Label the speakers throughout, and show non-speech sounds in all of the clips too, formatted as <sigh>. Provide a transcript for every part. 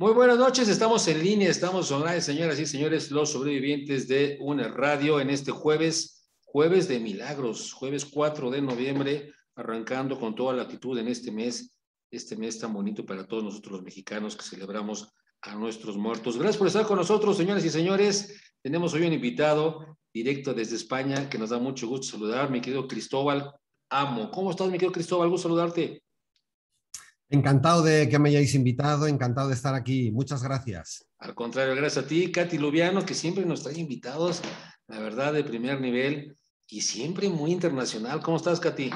Speaker 1: Muy buenas noches, estamos en línea, estamos online, señoras y señores, los sobrevivientes de una radio en este jueves, jueves de milagros, jueves 4 de noviembre, arrancando con toda la actitud en este mes, este mes tan bonito para todos nosotros los mexicanos que celebramos a nuestros muertos. Gracias por estar con nosotros, señoras y señores. Tenemos hoy un invitado directo desde España que nos da mucho gusto saludar, mi querido Cristóbal Amo. ¿Cómo estás, mi querido Cristóbal? Gusto saludarte.
Speaker 2: Encantado de que me hayáis invitado, encantado de estar aquí. Muchas gracias.
Speaker 1: Al contrario, gracias a ti, Katy Lubiano, que siempre nos trae invitados, la verdad, de primer nivel y siempre muy internacional. ¿Cómo estás, Katy?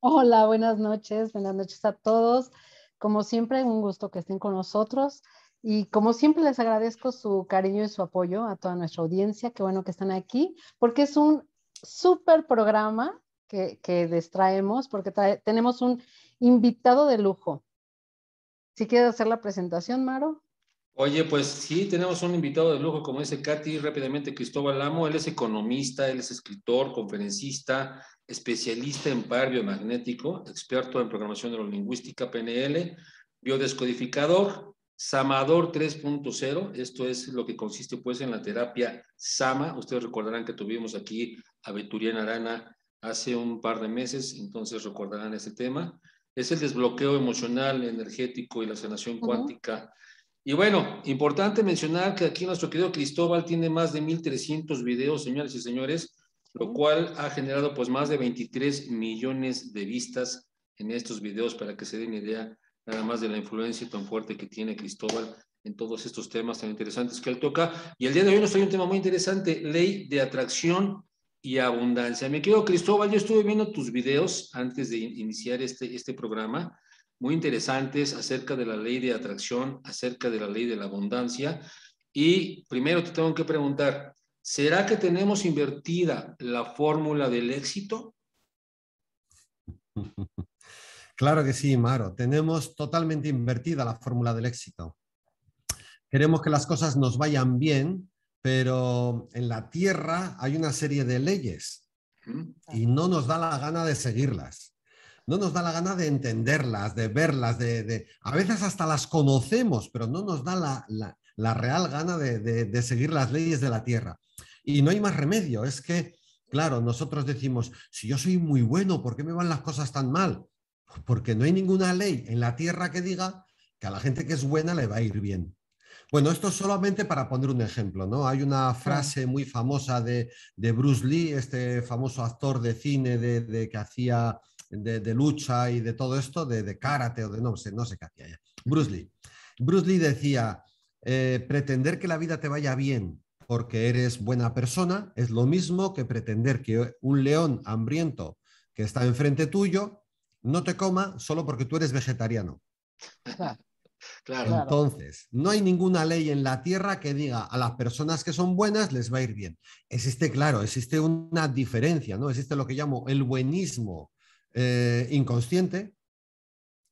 Speaker 3: Hola, buenas noches, buenas noches a todos. Como siempre, un gusto que estén con nosotros. Y como siempre les agradezco su cariño y su apoyo a toda nuestra audiencia. Qué bueno que están aquí, porque es un súper programa que, que les traemos, porque tenemos un invitado de lujo. Si quieres hacer la presentación, Maro.
Speaker 1: Oye, pues sí, tenemos un invitado de lujo, como dice Katy, rápidamente Cristóbal Lamo. él es economista, él es escritor, conferencista, especialista en par biomagnético, experto en programación neurolingüística, PNL, biodescodificador, Samador 3.0, esto es lo que consiste pues en la terapia Sama, ustedes recordarán que tuvimos aquí a Beturiana Arana hace un par de meses, entonces recordarán ese tema es el desbloqueo emocional, energético y la sanación cuántica. Y bueno, importante mencionar que aquí nuestro querido Cristóbal tiene más de 1.300 videos, señores y señores, lo cual ha generado pues más de 23 millones de vistas en estos videos para que se den idea nada más de la influencia tan fuerte que tiene Cristóbal en todos estos temas tan interesantes que él toca. Y el día de hoy nos trae un tema muy interesante, ley de atracción y abundancia. Me quedo, Cristóbal, yo estuve viendo tus videos antes de iniciar este, este programa, muy interesantes acerca de la ley de atracción, acerca de la ley de la abundancia. Y primero te tengo que preguntar, ¿será que tenemos invertida la fórmula del éxito?
Speaker 2: <laughs> Claro que sí, Maro. Tenemos totalmente invertida la fórmula del éxito. Queremos que las cosas nos vayan bien pero en la Tierra hay una serie de leyes y no nos da la gana de seguirlas. No nos da la gana de entenderlas, de verlas, de, a veces hasta las conocemos, pero no nos da la, real gana de, seguir las leyes de la Tierra. Y no hay más remedio, es que, claro, nosotros decimos, si yo soy muy bueno, ¿por qué me van las cosas tan mal? Porque no hay ninguna ley en la Tierra que diga que a la gente que es buena le va a ir bien. Bueno, esto solamente para poner un ejemplo, ¿no? Hay una frase muy famosa de, Bruce Lee, este famoso actor de cine de, que hacía de, lucha y de todo esto, de, karate o de no sé, no sé qué hacía ya. Bruce Lee. Bruce Lee decía, eh, pretender que la vida te vaya bien porque eres buena persona es lo mismo que pretender que un león hambriento que está enfrente tuyo no te coma solo porque tú eres vegetariano.
Speaker 1: <laughs> Entonces,
Speaker 2: no hay ninguna ley en la Tierra que diga a las personas que son buenas les va a ir bien. Existe, claro, existe una diferencia, ¿no? Existe lo que llamo el buenismo eh, inconsciente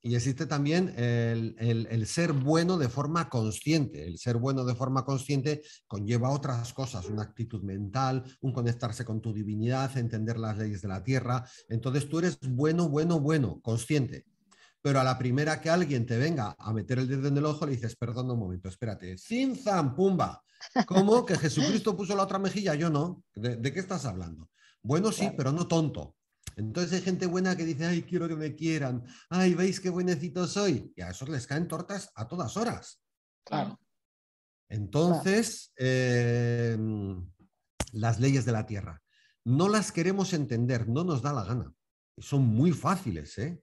Speaker 2: y existe también el, ser bueno de forma consciente. El ser bueno de forma consciente conlleva otras cosas, una actitud mental, un conectarse con tu divinidad, entender las leyes de la Tierra. Entonces tú eres bueno, bueno, bueno, consciente pero a la primera que alguien te venga a meter el dedo en el ojo, le dices, perdón un momento, espérate, sin pumba ¿Cómo que Jesucristo puso la otra mejilla? Yo no. ¿De, qué estás hablando? Bueno, sí, pero no tonto. Entonces hay gente buena que dice, ay, quiero que me quieran, ay, veis qué buenecito soy. Y a esos les caen tortas a todas horas. Claro. Entonces, em, las leyes de la tierra. No las queremos entender, no nos da la gana. Son muy fáciles, ¿eh?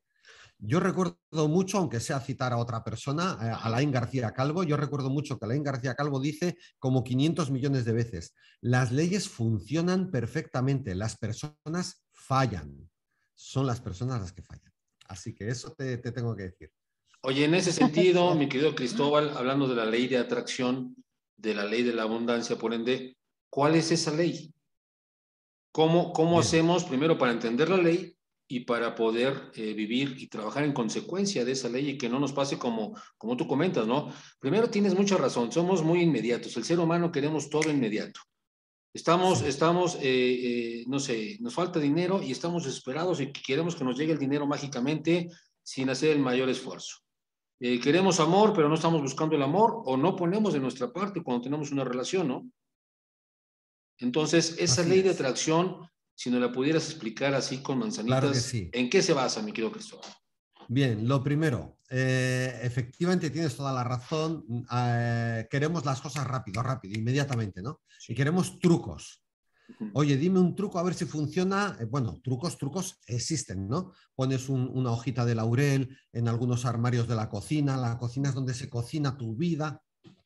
Speaker 2: Yo recuerdo mucho, aunque sea citar a otra persona, eh, a Alain García Calvo, yo recuerdo mucho que Alain García Calvo dice como 500 millones de veces, las leyes funcionan perfectamente, las personas fallan, son las personas las que fallan. Así que eso te, tengo que decir.
Speaker 1: Oye, en ese sentido, <laughs> mi querido Cristóbal, hablando de la ley de atracción, de la ley de la abundancia, por ende, ¿cuál es esa ley? ¿Cómo, hacemos primero para entender la ley y para poder eh, vivir y trabajar en consecuencia de esa ley y que no nos pase como, como tú comentas, ¿no? Primero tienes mucha razón, somos muy inmediatos, el ser humano queremos todo inmediato. Estamos, estamos, eh, eh, no sé, nos falta dinero y estamos desesperados y queremos que nos llegue el dinero mágicamente sin hacer el mayor esfuerzo. queremos amor, pero no estamos buscando el amor o no ponemos de nuestra parte cuando tenemos una relación, ¿no? Entonces, esa ley de atracción si no la pudieras explicar así con manzanitas, sí. ¿en qué se basa, mi querido Cristóbal?
Speaker 2: Bien, lo primero, eh, efectivamente tienes toda la razón. Ah, eh, queremos las cosas rápido, rápido, inmediatamente, ¿no? Y queremos trucos. Oye, dime un truco a ver si funciona. Eh, bueno, trucos, trucos existen, ¿no? Pones una hojita de laurel en algunos armarios de la cocina. La cocina es donde se cocina tu vida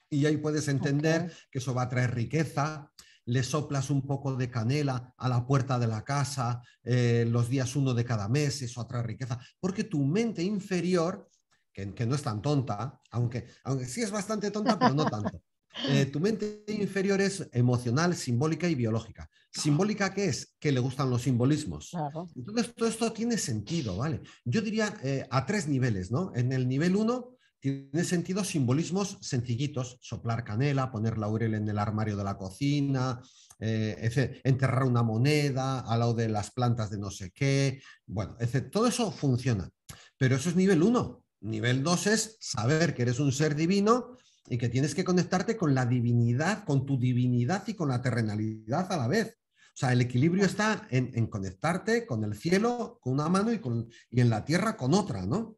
Speaker 2: y ahí puedes entender que eso va a traer riqueza, le soplas un poco de canela a la puerta de la casa eh, los días uno de cada mes, eso atrae riqueza, porque tu mente inferior, que, no es tan tonta, aunque, aunque sí es bastante tonta, pero no tanto. <laughs> Eh, tu mente inferior es emocional, simbólica y biológica. Simbólica qué es que le gustan los simbolismos. Entonces, todo esto tiene sentido, ¿vale? Yo diría eh, a tres niveles, ¿no? En el nivel uno, tiene sentido simbolismos sencillitos, soplar canela, poner laurel en el armario de la cocina, eh, enterrar una moneda al lado de las plantas de no sé qué, bueno, todo eso funciona. Pero eso es nivel uno. Nivel dos es saber que eres un ser divino y que tienes que conectarte con la divinidad, con tu divinidad y con la terrenalidad a la vez. O sea, el equilibrio está en, conectarte con el cielo con una mano y, con, y en la tierra con otra, ¿no?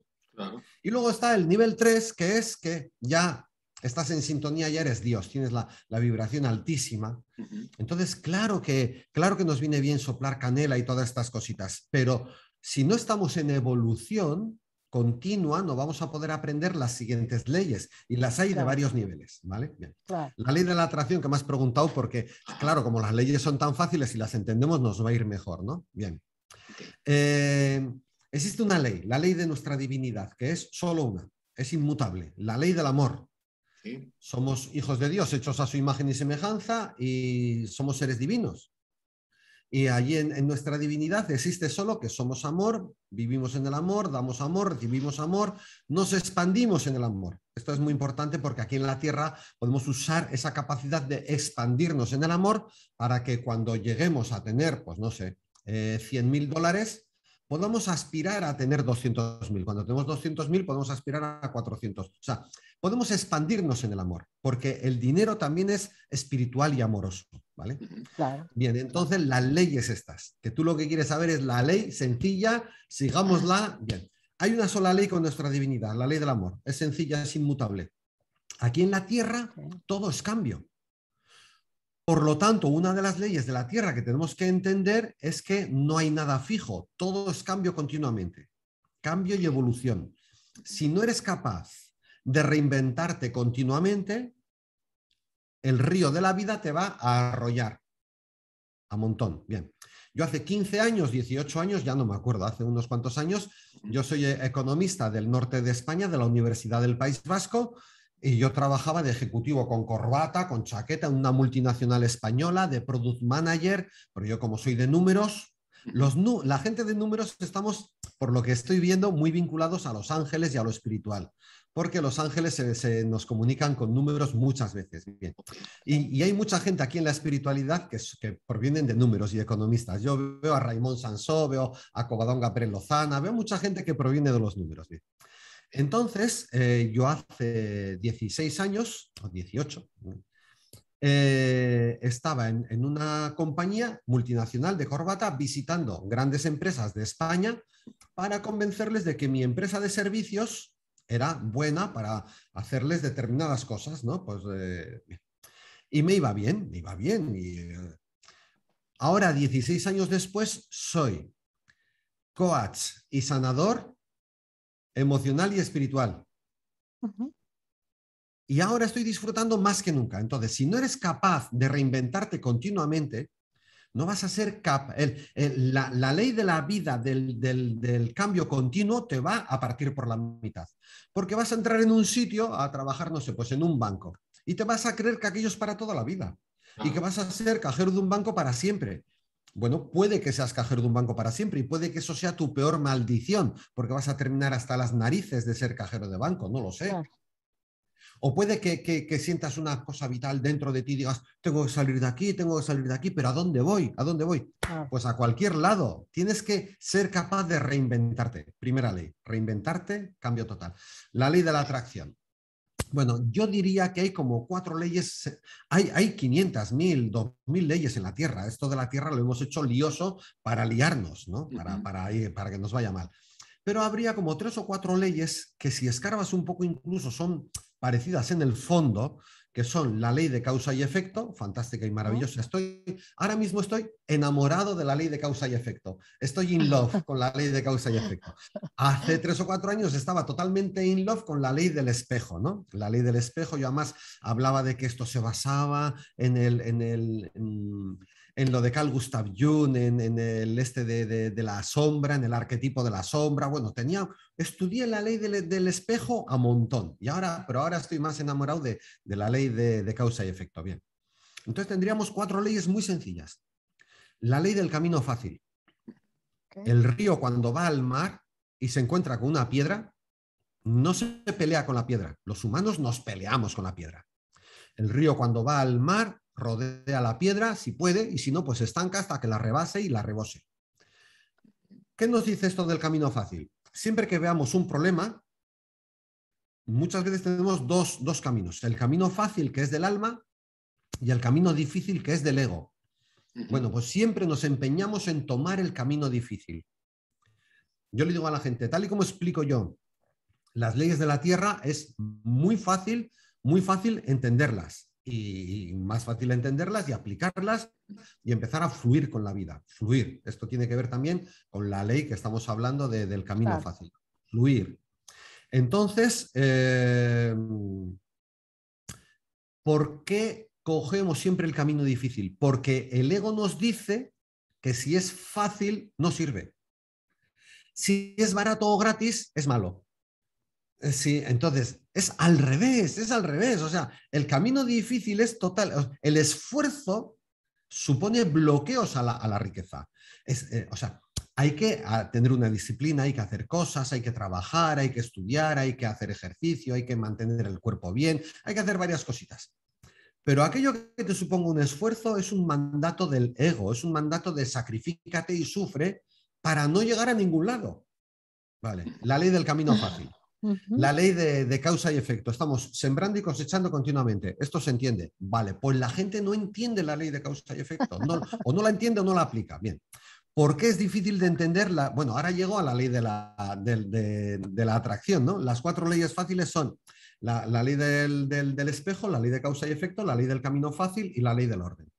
Speaker 2: Y luego está el nivel 3, que es que ya estás en sintonía, ya eres Dios, tienes la, vibración altísima. Entonces, claro que, claro que nos viene bien soplar canela y todas estas cositas, pero si no estamos en evolución continua, no vamos a poder aprender las siguientes leyes y las hay de varios niveles, ¿vale? La ley de la atracción que me has preguntado porque, claro, como las leyes son tan fáciles y las entendemos, nos va a ir mejor, ¿no? Bien. Eh, Existe una ley, la ley de nuestra divinidad, que es solo una, es inmutable, la ley del amor. Somos hijos de Dios, hechos a su imagen y semejanza, y somos seres divinos. Y allí en, nuestra divinidad existe solo que somos amor, vivimos en el amor, damos amor, recibimos amor, nos expandimos en el amor. Esto es muy importante porque aquí en la Tierra podemos usar esa capacidad de expandirnos en el amor para que cuando lleguemos a tener, pues no sé, eh, 100 mil dólares, Podemos aspirar a tener 200.000. Cuando tenemos 200.000 podemos aspirar a 400. O sea, podemos expandirnos en el amor, porque el dinero también es espiritual y amoroso, ¿vale? Bien, entonces las leyes estas, que tú lo que quieres saber es la ley sencilla, sigámosla, bien. Hay una sola ley con nuestra divinidad, la ley del amor. Es sencilla, es inmutable. Aquí en la tierra todo es cambio. Por lo tanto, una de las leyes de la Tierra que tenemos que entender es que no hay nada fijo, todo es cambio continuamente, cambio y evolución. Si no eres capaz de reinventarte continuamente, el río de la vida te va a arrollar a montón. Bien, yo hace 15 años, 18 años, ya no me acuerdo, hace unos cuantos años, yo soy economista del norte de España, de la Universidad del País Vasco, y yo trabajaba de ejecutivo con corbata, con chaqueta en una multinacional española, de product manager, pero yo como soy de números, los, la gente de números estamos, por lo que estoy viendo, muy vinculados a los ángeles y a lo espiritual, porque los ángeles se, nos comunican con números muchas veces. Y, hay mucha gente aquí en la espiritualidad que, que provienen de números y economistas. Yo veo a Raymond Sansó, veo a Covadonga Pérez Lozana, veo mucha gente que proviene de los números. Bien. Entonces, eh, yo hace 16 años, o 18, eh, estaba en, una compañía multinacional de corbata visitando grandes empresas de España para convencerles de que mi empresa de servicios era buena para hacerles determinadas cosas, ¿no? Pues, eh, y me iba bien, me iba bien. ahora, 16 años después, soy coach y sanador emocional y espiritual. Y ahora estoy disfrutando más que nunca. Entonces, si no eres capaz de reinventarte continuamente, no vas a ser capaz. La, la, ley de la vida del, del, cambio continuo te va a partir por la mitad. Porque vas a entrar en un sitio a trabajar, no sé, pues en un banco. Y te vas a creer que aquello es para toda la vida. Y que ah. vas a ser cajero de un banco para siempre bueno, puede que seas cajero de un banco para siempre y puede que eso sea tu peor maldición, porque vas a terminar hasta las narices de ser cajero de banco, no lo sé. O puede que, sientas una cosa vital dentro de ti y digas, tengo que salir de aquí, tengo que salir de aquí, pero ¿a dónde voy? ¿A dónde voy? Pues a cualquier lado. Tienes que ser capaz de reinventarte. Primera ley, reinventarte, cambio total. La ley de la atracción. Bueno, yo diría que hay como cuatro leyes, hay, hay 500, 1000, 2000 leyes en la Tierra. Esto de la Tierra lo hemos hecho lioso para liarnos, para, para que nos vaya mal. Pero habría como tres o cuatro leyes que si escarbas un poco incluso son parecidas en el fondo, que son la ley de causa y efecto, fantástica y maravillosa. Estoy, ahora mismo estoy enamorado de la ley de causa y efecto. Estoy in love con la ley de causa y efecto. Hace tres o cuatro años estaba totalmente in love con la ley del espejo, ¿no? La ley del espejo, yo además hablaba de que esto se basaba en el... En el mm, en lo de Carl Gustav Jung, en, el este de, la sombra, en el arquetipo de la sombra. Bueno, tenía, estudié la ley del, espejo a montón, y ahora, pero ahora estoy más enamorado de, de la ley de causa y efecto. Bien. Entonces tendríamos cuatro leyes muy sencillas. La ley del camino fácil. El río cuando va al mar y se encuentra con una piedra, no se pelea con la piedra. Los humanos nos peleamos con la piedra. El río cuando va al mar rodea la piedra si puede y si no, pues estanca hasta que la rebase y la rebose. ¿Qué nos dice esto del camino fácil? Siempre que veamos un problema, muchas veces tenemos dos, dos caminos. El camino fácil que es del alma y el camino difícil que es del ego. Bueno, pues siempre nos empeñamos en tomar el camino difícil. Yo le digo a la gente, tal y como explico yo las leyes de la Tierra, es muy fácil, muy fácil entenderlas y, más fácil entenderlas y aplicarlas y empezar a fluir con la vida. Fluir. Esto tiene que ver también con la ley que estamos hablando de, del camino fácil. Fluir. Entonces, eh, ¿por qué cogemos siempre el camino difícil? Porque el ego nos dice que si es fácil, no sirve. Si es barato o gratis, es malo. Eh, sí, entonces es al revés, es al revés. O sea, el camino difícil es total. El esfuerzo supone bloqueos a la, riqueza. Eh, o sea, hay que ah, tener una disciplina, hay que hacer cosas, hay que trabajar, hay que estudiar, hay que hacer ejercicio, hay que mantener el cuerpo bien, hay que hacer varias cositas. Pero aquello que te suponga un esfuerzo es un mandato del ego, es un mandato de sacrificate y sufre para no llegar a ningún lado. Vale, la ley del camino fácil. La ley de, causa y efecto. Estamos sembrando y cosechando continuamente. Esto se entiende. Vale, pues la gente no entiende la ley de causa y efecto. o no la entiende o no la aplica. Bien. ¿Por qué es difícil de entenderla? Bueno, ahora llego a la ley de la, atracción, ¿no? Las cuatro leyes fáciles son la, ley del, espejo, la ley de causa y efecto, la ley del camino fácil y la ley del orden.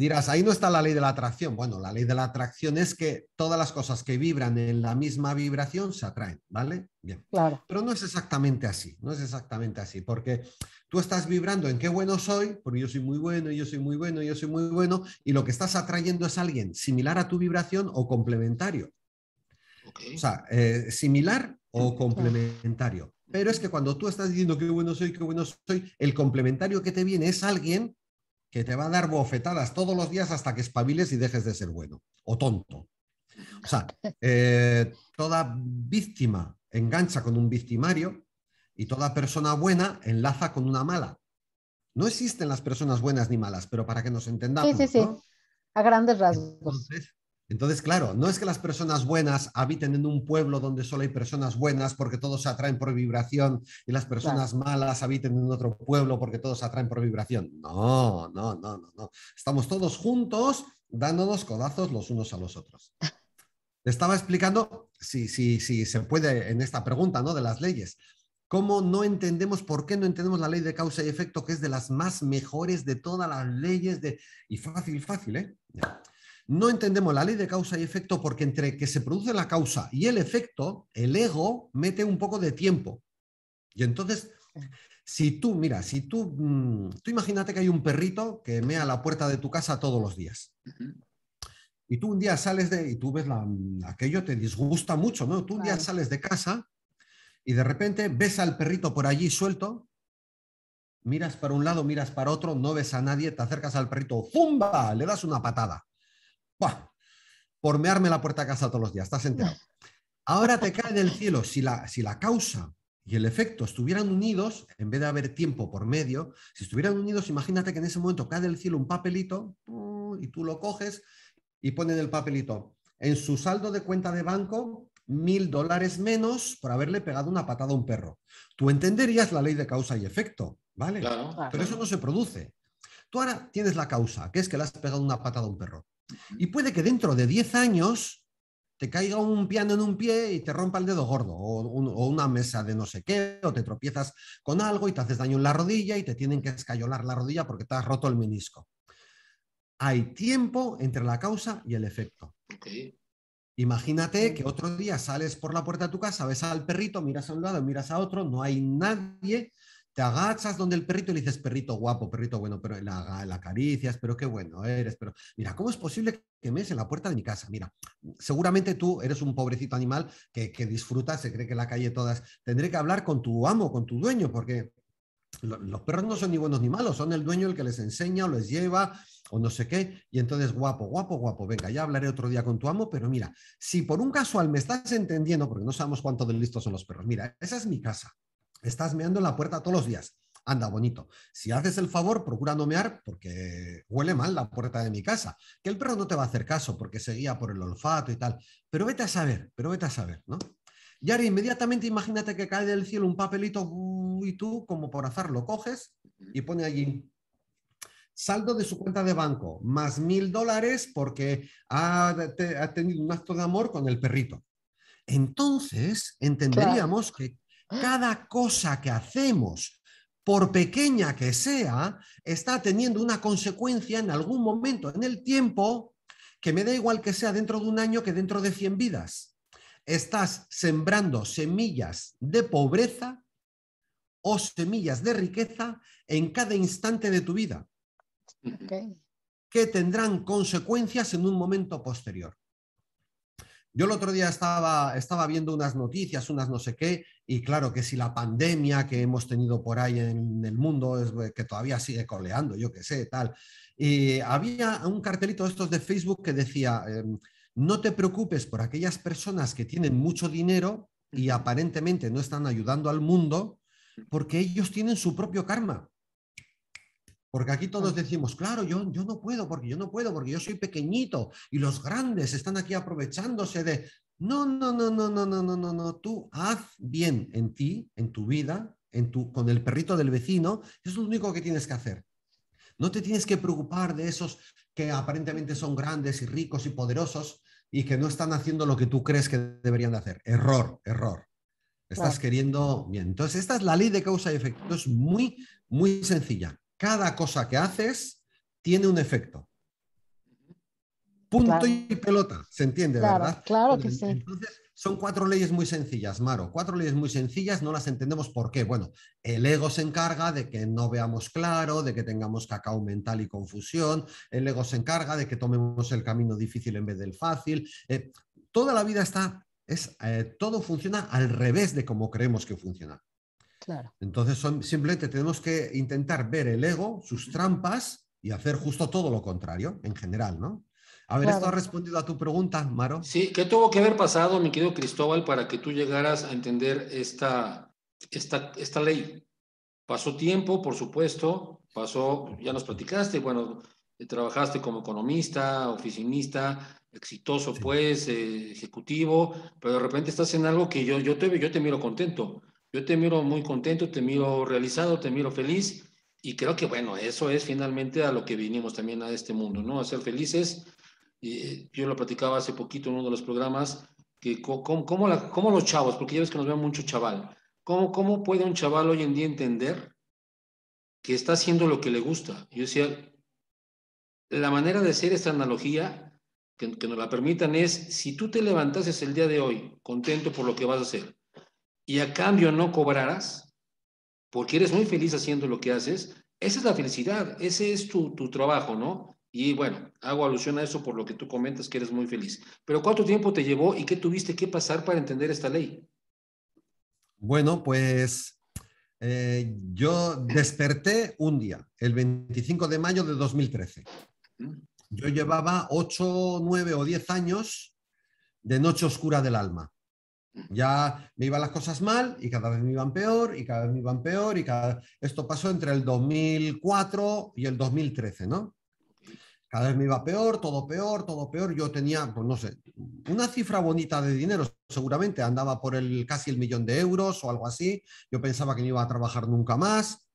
Speaker 2: Dirás, ahí no está la ley de la atracción. Bueno, la ley de la atracción es que todas las cosas que vibran en la misma vibración se atraen, ¿vale? Bien. Pero no es exactamente así, no es exactamente así, porque tú estás vibrando en qué bueno soy, porque yo soy muy bueno, yo soy muy bueno, yo soy muy bueno, y lo que estás atrayendo es alguien similar a tu vibración o complementario. O sea, eh, similar o complementario. Pero es que cuando tú estás diciendo qué bueno soy, qué bueno soy, el complementario que te viene es alguien que te va a dar bofetadas todos los días hasta que espabiles y dejes de ser bueno o tonto. O sea, <laughs> eh, toda víctima engancha con un victimario y toda persona buena enlaza con una mala. No existen las personas buenas ni malas, pero para que nos entendamos. Sí, sí, sí.
Speaker 3: A grandes rasgos.
Speaker 2: Entonces, claro, no es que las personas buenas habiten en un pueblo donde solo hay personas buenas porque todos se atraen por vibración y las personas malas habiten en otro pueblo porque todos se atraen por vibración. No, no, no, no, no. Estamos todos juntos dándonos codazos los unos a los otros. estaba explicando, si, si, si se puede, en esta pregunta ¿no? de las leyes, cómo no entendemos, por qué no entendemos la ley de causa y efecto, que es de las más mejores de todas las leyes de... Y fácil, fácil, ¿eh? No entendemos la ley de causa y efecto porque entre que se produce la causa y el efecto, el ego mete un poco de tiempo. Y entonces, si tú, mira, si tú, mm, tú imagínate que hay un perrito que mea la puerta de tu casa todos los días. Y tú un día sales de, y tú ves la, aquello, te disgusta mucho, ¿no? Tú un día sales de casa y de repente ves al perrito por allí suelto, miras para un lado, miras para otro, no ves a nadie, te acercas al perrito, ¡zumba! Le das una patada. ¡buah! Pormearme la puerta a casa todos los días, estás enterado. Ahora te cae del cielo, si la, si la causa y el efecto estuvieran unidos, en vez de haber tiempo por medio, si estuvieran unidos, imagínate que en ese momento cae del cielo un papelito y tú lo coges y pones el papelito en su saldo de cuenta de banco mil dólares menos por haberle pegado una patada a un perro. Tú entenderías la ley de causa y efecto, ¿vale? Pero eso no se produce. Tú ahora tienes la causa, que es que le has pegado una patada a un perro. Y puede que dentro de 10 años te caiga un piano en un pie y te rompa el dedo gordo, o, una mesa de no sé qué, o te tropiezas con algo y te haces daño en la rodilla y te tienen que escayolar la rodilla porque te has roto el menisco. Hay tiempo entre la causa y el efecto. Imagínate que otro día sales por la puerta de tu casa, ves al perrito, miras a un lado, miras a otro, no hay nadie, te agachas donde el perrito y le dices, perrito guapo, perrito bueno, pero la, la acaricias, pero qué bueno eres, pero mira, ¿cómo es posible que me en la puerta de mi casa? Mira, seguramente tú eres un pobrecito animal que, que disfruta, se cree que la calle todas, tendré que hablar con tu amo, con tu dueño, porque los perros no son ni buenos ni malos, son el dueño el que les enseña o les lleva o no sé qué. Y entonces, guapo, guapo, guapo, venga, ya hablaré otro día con tu amo, pero mira, si por un casual me estás entendiendo, porque no sabemos cuánto de listos son los perros, mira, esa es mi casa estás meando en la puerta todos los días. Anda, bonito. Si haces el favor, procura no mear porque huele mal la puerta de mi casa. Que el perro no te va a hacer caso porque seguía por el olfato y tal. Pero vete a saber, pero vete a saber, ¿no? Y ahora inmediatamente imagínate que cae del cielo un papelito y tú, como por azar, lo coges y pone allí saldo de su cuenta de banco, más mil dólares porque ha, tenido un acto de amor con el perrito. Entonces entenderíamos que cada cosa que hacemos, por pequeña que sea, está teniendo una consecuencia en algún momento en el tiempo que me da igual que sea dentro de un año que dentro de 100 vidas. Estás sembrando semillas de pobreza o semillas de riqueza en cada instante de tu vida, que tendrán consecuencias en un momento posterior. Yo el otro día estaba, estaba viendo unas noticias, unas no sé qué, y claro que si la pandemia que hemos tenido por ahí en el mundo, es, eh, que todavía sigue coleando, yo qué sé, tal. Y había un cartelito de estos de Facebook que decía, em, no te preocupes por aquellas personas que tienen mucho dinero y aparentemente no están ayudando al mundo, porque ellos tienen su propio karma. Porque aquí todos decimos, claro, yo, yo no puedo, porque yo no puedo, porque yo soy pequeñito y los grandes están aquí aprovechándose de... No, no, no, no, no, no, no, no, no. Tú haz bien en ti, en tu vida, en tu, con el perrito del vecino. Es lo único que tienes que hacer. No te tienes que preocupar de esos que aparentemente son grandes y ricos y poderosos y que no están haciendo lo que tú crees que deberían de hacer. Error, error. Estás queriendo bien. Entonces, esta es la ley de causa y efecto. Es muy, muy sencilla. Cada cosa que haces tiene un efecto. Punto y pelota, ¿se entiende, verdad? Claro que sí. Entonces, son cuatro leyes muy sencillas, Maro. Cuatro leyes muy sencillas, no las entendemos por qué. Bueno, el ego se encarga de que no veamos claro, de que tengamos cacao mental y confusión. El ego se encarga de que tomemos el camino difícil en vez del fácil. Eh, toda la vida está, es, eh, todo funciona al revés de cómo creemos que funciona. Claro. Entonces, son, simplemente tenemos que intentar ver el ego, sus trampas y hacer justo todo lo contrario, en general, ¿no? A ver, ¿esto ha respondido a tu pregunta, Maro?
Speaker 1: Sí, ¿qué tuvo que haber pasado, mi querido Cristóbal, para que tú llegaras a entender esta, esta, esta ley? Pasó tiempo, por supuesto, pasó, ya nos platicaste, bueno, eh, trabajaste como economista, oficinista, exitoso, pues, eh, ejecutivo, pero de repente estás en algo que yo, yo, te, yo te miro contento. Yo te miro muy contento, te miro realizado, te miro feliz y creo que bueno, eso es finalmente a lo que vinimos también a este mundo, ¿no? A ser felices. Y yo lo platicaba hace poquito en uno de los programas, que cómo, los chavos, porque ya ves que nos ve mucho chaval, ¿cómo, puede un chaval hoy en día entender que está haciendo lo que le gusta? Yo decía, la manera de hacer esta analogía, que, que nos la permitan, es si tú te levantases el día de hoy contento por lo que vas a hacer, y a cambio no cobrarás, porque eres muy feliz haciendo lo que haces, esa es la felicidad, ese es tu, trabajo, ¿no? Y bueno, hago alusión a eso por lo que tú comentas que eres muy feliz. Pero ¿cuánto tiempo te llevó y qué tuviste que pasar para entender esta ley?
Speaker 2: Bueno, pues eh, yo desperté un día, el 25 de mayo de 2013. Mm. Yo llevaba 8, 9 o 10 años de noche oscura del alma. Ya me iban las cosas mal y cada vez me iban peor y cada vez me iban peor y cada... Esto pasó entre el 2004 y el 2013, ¿no? Cada vez me iba peor, todo peor, todo peor. Yo tenía, pues no sé, una cifra bonita de dinero, seguramente andaba por el casi el millón de euros o algo así. Yo pensaba que no iba a trabajar nunca más.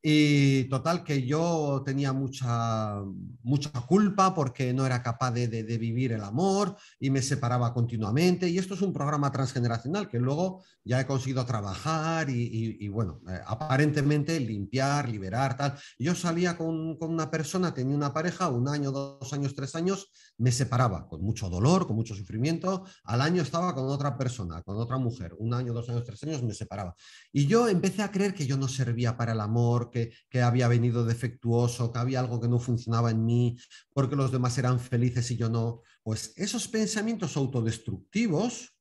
Speaker 2: Y total que yo tenía mucha, mucha culpa porque no era capaz de, vivir el amor y me separaba continuamente. Y esto es un programa transgeneracional que luego ya he conseguido trabajar y, bueno, eh, aparentemente limpiar, liberar, tal. Yo salía con, con una persona, tenía una pareja, un año, dos años, tres años, me separaba con mucho dolor, con mucho sufrimiento. Al año estaba con otra persona, con otra mujer. Un año, dos años, tres años me separaba. Y yo empecé a creer que yo no servía para el amor, que, había venido defectuoso, que había algo que no funcionaba en mí, porque los demás eran felices y yo no. Pues esos pensamientos autodestructivos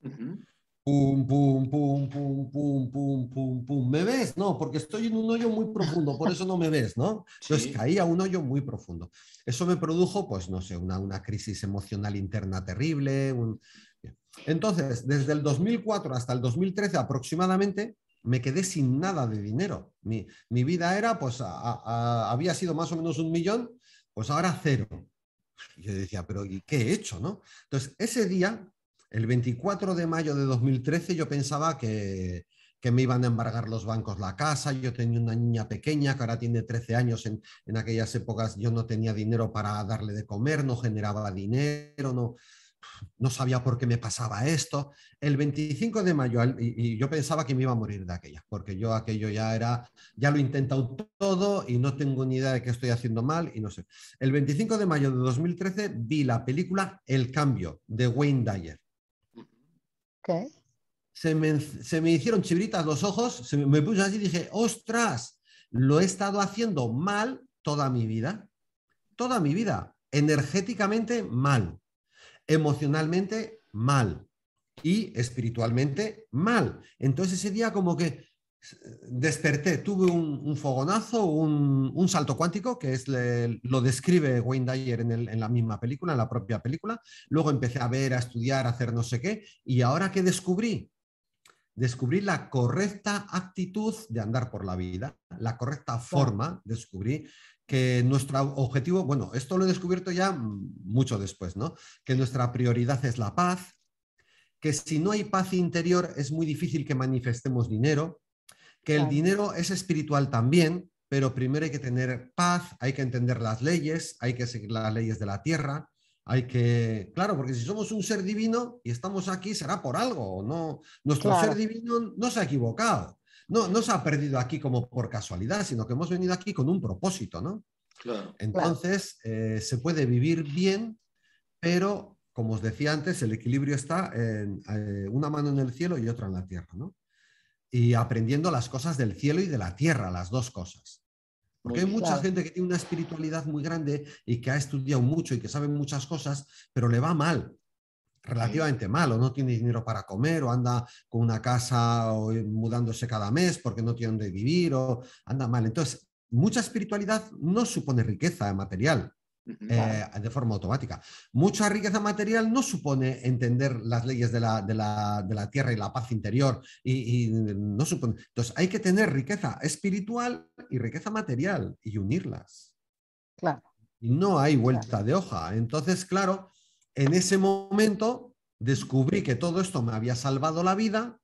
Speaker 2: Pum, pum, pum, pum, pum, pum, pum, pum. ¿Me ves? No, porque estoy en un hoyo muy profundo, por eso no me ves, ¿no? Entonces caía a un hoyo muy profundo. Eso me produjo, pues, no sé, una, una crisis emocional interna terrible. Entonces, desde el 2004 hasta el 2013 aproximadamente, me quedé sin nada de dinero. Mi, mi vida era, pues, había sido más o menos un millón, pues ahora cero. Yo decía, pero ¿y qué he hecho, no? Entonces, ese día el 24 de mayo de 2013 yo pensaba que, me iban a embargar los bancos la casa, yo tenía una niña pequeña que ahora tiene 13 años, en, aquellas épocas yo no tenía dinero para darle de comer, no generaba dinero, no, no sabía por qué me pasaba esto. El 25 de mayo, y, yo pensaba que me iba a morir de aquella, porque yo aquello ya era, ya lo he intentado todo y no tengo ni idea de qué estoy haciendo mal y no sé. El 25 de mayo de 2013 vi la película El Cambio de Wayne Dyer. Se, me, hicieron chibritas los ojos, se me, me puse así y dije, ostras, lo he estado haciendo mal toda mi vida, toda mi vida, energéticamente mal, emocionalmente mal y espiritualmente mal. Entonces ese día como que desperté, tuve un, fogonazo, un, salto cuántico, que es lo describe Wayne Dyer en, en, la misma película, en la propia película. Luego empecé a ver, a estudiar, a hacer no sé qué. Y ahora que descubrí, descubrí la correcta actitud de andar por la vida, la correcta forma, descubrí que nuestro objetivo, bueno, esto lo he descubierto ya mucho después, ¿no? Que nuestra prioridad es la paz, que si no hay paz interior es muy difícil que manifestemos dinero, que el dinero es espiritual también, pero primero hay que tener paz, hay que entender las leyes, hay que seguir las leyes de la tierra, hay que, claro, porque si somos un ser divino y estamos aquí será por algo, no nuestro ser divino no se ha equivocado. No, nos se ha perdido aquí como por casualidad, sino que hemos venido aquí con un propósito, ¿no? Entonces, eh, se puede vivir bien, pero como os decía antes, el equilibrio está en eh, una mano en el cielo y otra en la tierra, ¿no? y aprendiendo las cosas del cielo y de la tierra, las dos cosas. Porque hay mucha gente que tiene una espiritualidad muy grande y que ha estudiado mucho y que sabe muchas cosas, pero le va mal, relativamente mal, o no tiene dinero para comer, o anda con una casa o eh, mudándose cada mes porque no tiene dónde vivir, o anda mal. Entonces, mucha espiritualidad no supone riqueza material, eh, de forma automática. Mucha riqueza material no supone entender las leyes de la, tierra y la paz interior. Y, no supone... Entonces, hay que tener riqueza espiritual y riqueza material y unirlas. no hay vuelta de hoja. Entonces, claro, en ese momento descubrí que todo esto me había salvado la vida.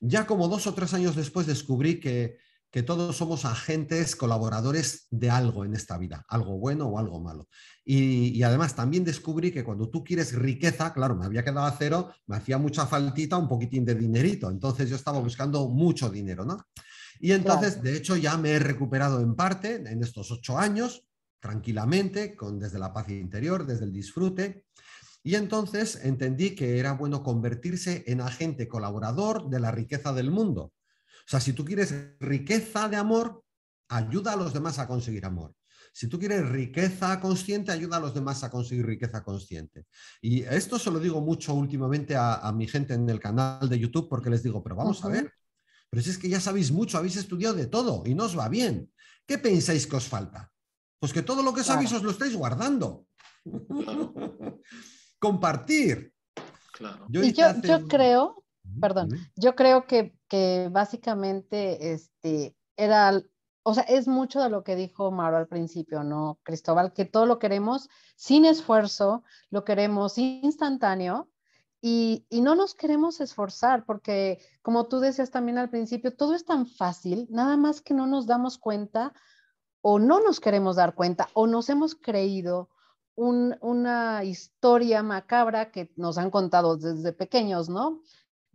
Speaker 2: Ya como dos o tres años después descubrí que que todos somos agentes, colaboradores de algo en esta vida, algo bueno o algo malo. Y, además también descubrí que cuando tú quieres riqueza, claro, me había quedado a cero, me hacía mucha faltita un poquitín de dinerito, entonces yo estaba buscando mucho dinero, ¿no? Y entonces, de hecho, ya me he recuperado en parte en estos ocho años, tranquilamente, con, desde la paz interior, desde el disfrute. Y entonces entendí que era bueno convertirse en agente colaborador de la riqueza del mundo o sea, si tú quieres riqueza de amor, ayuda a los demás a conseguir amor. Si tú quieres riqueza consciente, ayuda a los demás a conseguir riqueza consciente. Y esto se lo digo mucho últimamente a, mi gente en el canal de YouTube porque les digo, pero vamos a ver, pero si es que ya sabéis mucho, habéis estudiado de todo y no os va bien. ¿Qué pensáis que os falta? Pues que todo lo que sabéis os lo estáis guardando. <laughs> Compartir. Claro. Yo,
Speaker 3: creo Perdón, yo creo que, básicamente este, era o sea, es mucho de lo que dijo Mauro al principio, ¿no, Cristóbal? Que todo lo queremos sin esfuerzo, lo queremos instantáneo y, no nos queremos esforzar porque, como tú decías también al principio, todo es tan fácil, nada más que no nos damos cuenta o no nos queremos dar cuenta o nos hemos creído una historia macabra que nos han contado desde pequeños, ¿no?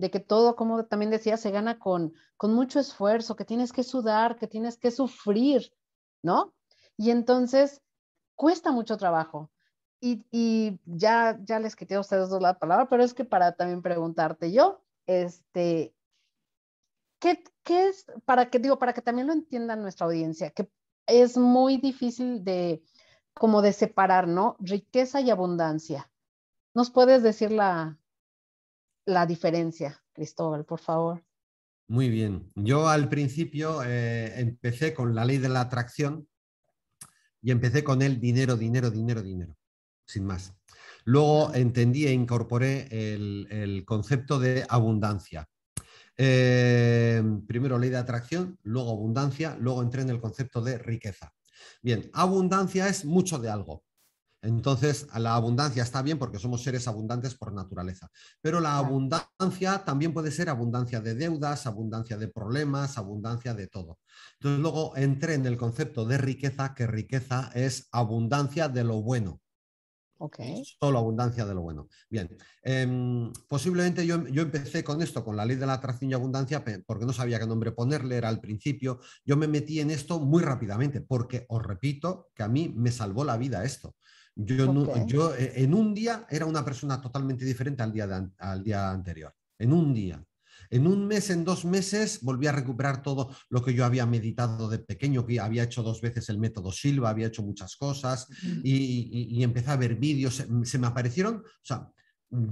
Speaker 3: de que todo, como también decía, se gana con, con mucho esfuerzo, que tienes que sudar, que tienes que sufrir, ¿no? Y entonces cuesta mucho trabajo. Y, ya, ya les quité a ustedes dos la palabra, pero es que para también preguntarte yo, este, ¿qué, es, para que, digo, para que también lo entienda nuestra audiencia, que es muy difícil de, como de separar, ¿no? Riqueza y abundancia. ¿Nos puedes decir la, la diferencia, Cristóbal, por favor.
Speaker 2: Muy bien. Yo al principio eh, empecé con la ley de la atracción y empecé con el dinero, dinero, dinero, dinero, sin más. Luego entendí e incorporé el, concepto de abundancia. Eh, primero ley de atracción, luego abundancia, luego entré en el concepto de riqueza. Bien, abundancia es mucho de algo. Entonces, la abundancia está bien porque somos seres abundantes por naturaleza, pero la abundancia también puede ser abundancia de deudas, abundancia de problemas, abundancia de todo. Entonces, luego entré en el concepto de riqueza, que riqueza es abundancia de lo bueno. Okay. Solo abundancia de lo bueno. Bien, em, posiblemente yo, yo, empecé con esto, con la ley de la atracción y abundancia, porque no sabía qué nombre ponerle, era al principio. Yo me metí en esto muy rápidamente, porque os repito que a mí me salvó la vida esto. Yo, eh, en un día era una persona totalmente diferente al día, al día anterior, en un día. En un mes, en dos meses, volví a recuperar todo lo que yo había meditado de pequeño, que había hecho dos veces el método Silva, había hecho muchas cosas y, y, empecé a ver vídeos, se, me aparecieron, o sea,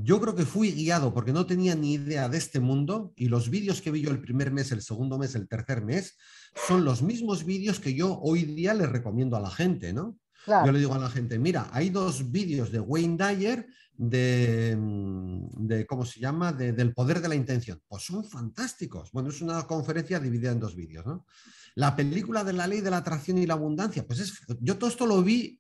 Speaker 2: yo creo que fui guiado porque no tenía ni idea de este mundo y los vídeos que vi yo el primer mes, el segundo mes, el tercer mes, son los mismos vídeos que yo hoy día les recomiendo a la gente, ¿no? Yo le digo a la gente, mira, hay dos vídeos de Wayne Dyer de, mm, de ¿cómo se llama? del poder de la intención. Pues son fantásticos. Bueno, es una conferencia dividida en dos vídeos, ¿no? La película de la ley de la atracción y la abundancia. Pues es, yo todo esto lo vi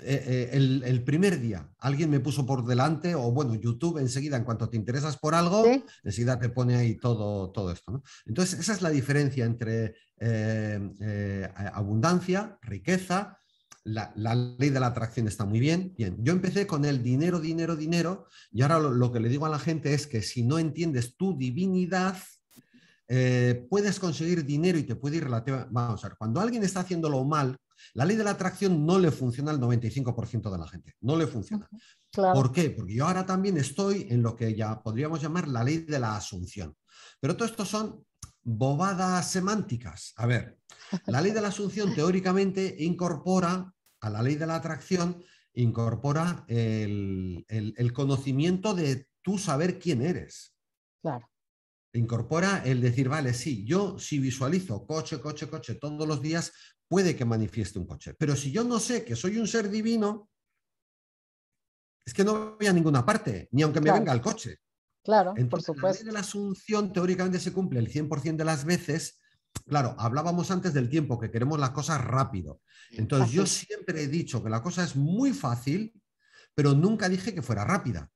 Speaker 2: eh, eh, el, primer día alguien me puso por delante, o bueno, YouTube enseguida, en cuanto te interesas por algo, enseguida te pone ahí todo, todo esto. Entonces, esa es la diferencia entre eh, abundancia, riqueza la, ley de la atracción está muy bien. Bien, yo empecé con el dinero, dinero, dinero, y ahora lo, que le digo a la gente es que si no entiendes tu divinidad, eh, puedes conseguir dinero y te puede ir relativamente... Vamos a ver, cuando alguien está haciéndolo mal, la ley de la atracción no le funciona al 95% de la gente, no le funciona. ¿Por qué? Porque yo ahora también estoy en lo que ya podríamos llamar la ley de la asunción. Pero todo esto son bobadas semánticas. A ver, la ley de la asunción teóricamente incorpora a la ley de la atracción, incorpora el, el, conocimiento de tú saber quién eres. Incorpora el decir, vale, sí, yo si visualizo coche, coche, coche todos los días, puede que manifieste un coche. Pero si yo no sé que soy un ser divino, es que no voy a ninguna parte, ni aunque me venga el coche. Claro, por supuesto. La, ley de la asunción teóricamente se cumple el 100% de las veces. Claro, hablábamos antes del tiempo, que queremos las cosas rápido. Entonces, yo siempre he dicho que la cosa es muy fácil, pero nunca dije que fuera rápida.